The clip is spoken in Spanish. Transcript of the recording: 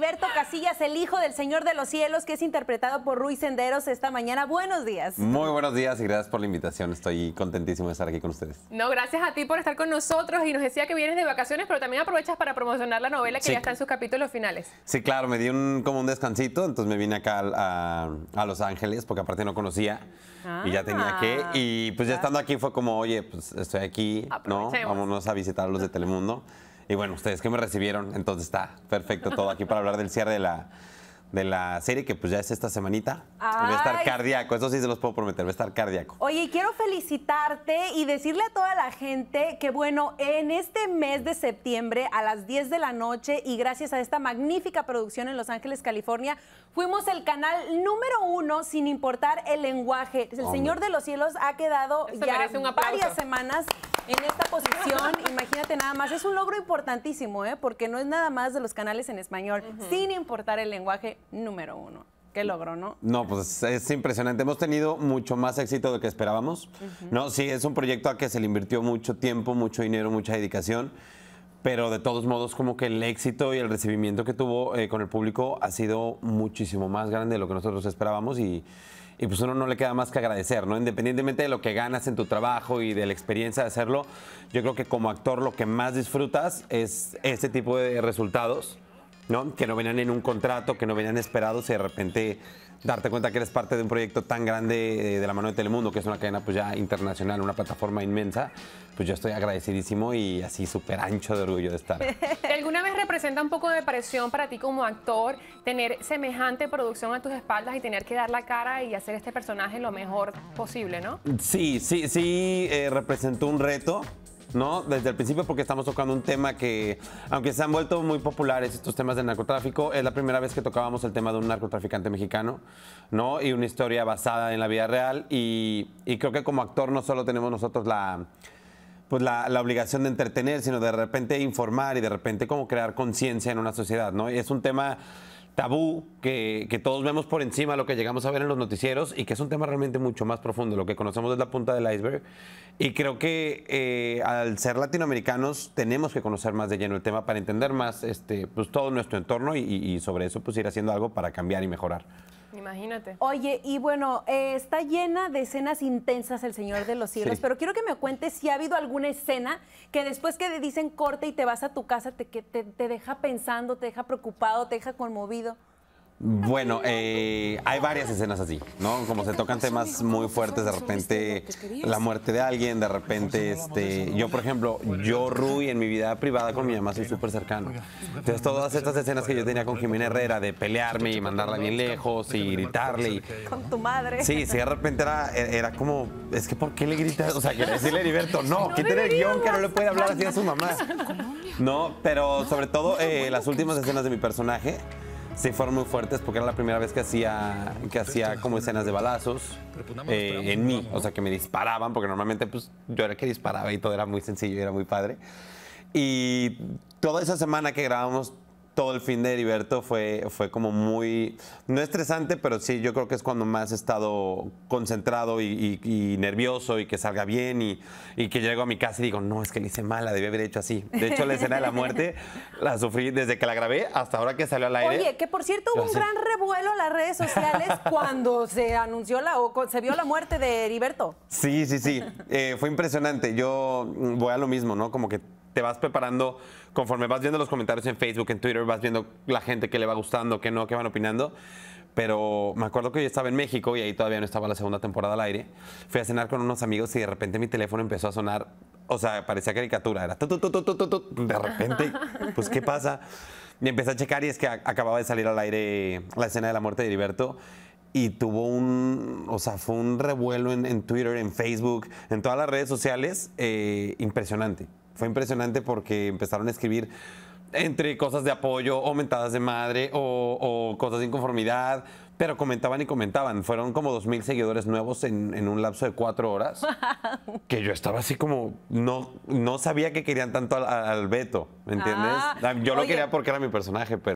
Liberto Casillas, el hijo del Señor de los Cielos, que es interpretado por Ruiz Senderos esta mañana. Buenos días. Muy buenos días y gracias por la invitación. Estoy contentísimo de estar aquí con ustedes. No, gracias a ti por estar con nosotros y nos decía que vienes de vacaciones, pero también aprovechas para promocionar la novela que ya está en sus capítulos finales. Sí, claro, me di un, como un descansito, entonces me vine acá a, Los Ángeles porque aparte no conocía y ya tenía que. Ah. Y pues ya ah. estando aquí fue como, oye, pues estoy aquí, ¿no? Vámonos a visitar a los de Telemundo. Y bueno, ustedes que me recibieron, entonces está perfecto todo aquí para hablar del cierre de la, de la serie, que pues ya es esta semanita. Va a estar cardíaco, eso sí se los puedo prometer, va a estar cardíaco. Oye, quiero felicitarte y decirle a toda la gente que, bueno, en este mes de septiembre a las 10 de la noche y gracias a esta magnífica producción en Los Ángeles, California, fuimos el canal número uno sin importar el lenguaje. El Señor de los Cielos ha quedado ya varias semanas en esta posición, imagínate nada más, es un logro importantísimo, ¿eh? porque no es nada más de los canales en español, sin importar el lenguaje número uno. Qué logro, ¿no? No, pues es impresionante. Hemos tenido mucho más éxito de lo que esperábamos. No, sí, es un proyecto a que se le invirtió mucho tiempo, mucho dinero, mucha dedicación pero de todos modos como que el éxito y el recibimiento que tuvo eh, con el público ha sido muchísimo más grande de lo que nosotros esperábamos y, pues uno no le queda más que agradecer, ¿no? Independientemente de lo que ganas en tu trabajo y de la experiencia de hacerlo, yo creo que como actor lo que más disfrutas es este tipo de resultados que no venían en un contrato, que no venían esperados y de repente darte cuenta que eres parte de un proyecto tan grande eh, de la mano de Telemundo, que es una cadena pues ya internacional, una plataforma inmensa, pues yo estoy agradecidísimo y así súper ancho de orgullo de estar. ¿Alguna vez representa un poco de presión para ti como actor tener semejante producción a tus espaldas y tener que dar la cara y hacer este personaje lo mejor posible, no? Sí, sí, sí, eh, representó un reto. ¿no? Desde el principio porque estamos tocando un tema que, aunque se han vuelto muy populares estos temas del narcotráfico, es la primera vez que tocábamos el tema de un narcotraficante mexicano, ¿no? Y una historia basada en la vida real y, creo que como actor no solo tenemos nosotros la pues la, la, obligación de entretener, sino de repente informar y de repente como crear conciencia en una sociedad, ¿no? Y es un tema tabú que, todos vemos por encima, lo que llegamos a ver en los noticieros y que es un tema realmente mucho más profundo. Lo que conocemos es la punta del iceberg y creo que eh, al ser latinoamericanos tenemos que conocer más de lleno el tema para entender más este, pues, todo nuestro entorno y, sobre eso pues ir haciendo algo para cambiar y mejorar. Imagínate. Oye, y bueno, eh, está llena de escenas intensas el Señor de los Cielos, pero quiero que me cuentes si ha habido alguna escena que después que te dicen corte y te vas a tu casa, te, que te, te deja pensando, te deja preocupado, te deja conmovido. Bueno, eh, hay varias escenas así, ¿no? Como se tocan temas muy fuertes, de repente la muerte de alguien, de repente, este, yo por ejemplo, yo Rui en mi vida privada con mi mamá soy súper cercano. Entonces todas estas escenas que yo tenía con Jimena Herrera de pelearme y mandarla ni lejos y gritarle. Con tu madre. Sí, sí, de repente era, como, es que ¿por qué le gritas? O sea, que decirle a Heriberto, no, quítale el guión que no le puede hablar así a su mamá. No, pero sobre todo eh, las últimas escenas de mi personaje sí fueron muy fuertes porque era la primera vez que hacía, que hacía como escenas de balazos pues, eh, en mí, o sea, que me disparaban, porque normalmente pues, yo era que disparaba y todo era muy sencillo y era muy padre. Y toda esa semana que grabamos todo el fin de Heriberto fue, fue como muy, no estresante, pero sí, yo creo que es cuando más he estado concentrado y, nervioso y que salga bien y, que llego a mi casa y digo, no, es que le hice mala, la debí haber hecho así. De hecho, la escena de la muerte la sufrí desde que la grabé hasta ahora que salió al aire. Oye, que por cierto hubo un gran revuelo en las redes sociales cuando se anunció la, o se vio la muerte de Heriberto. Sí, sí, sí, eh, fue impresionante. Yo voy a lo mismo, ¿no? Como que te vas preparando conforme vas viendo los comentarios en Facebook, en Twitter, vas viendo la gente que le va gustando, que no, que van opinando. Pero me acuerdo que yo estaba en México y ahí todavía no estaba la segunda temporada al aire. Fui a cenar con unos amigos y de repente mi teléfono empezó a sonar, o sea, parecía caricatura, era de repente, pues ¿qué pasa? Y empecé a checar y es que acababa de salir al aire la escena de la muerte de Heriberto y tuvo un, o sea, fue un revuelo en, Twitter, en Facebook, en todas las redes sociales, eh, impresionante fue impresionante porque empezaron a escribir entre cosas de apoyo aumentadas de madre o, cosas de inconformidad, pero comentaban y comentaban. Fueron como 2.000 seguidores nuevos en, un lapso de cuatro horas, que yo estaba así como, no, no sabía que querían tanto al, Beto, ¿me entiendes? Ah. yo lo quería porque era mi personaje, pero...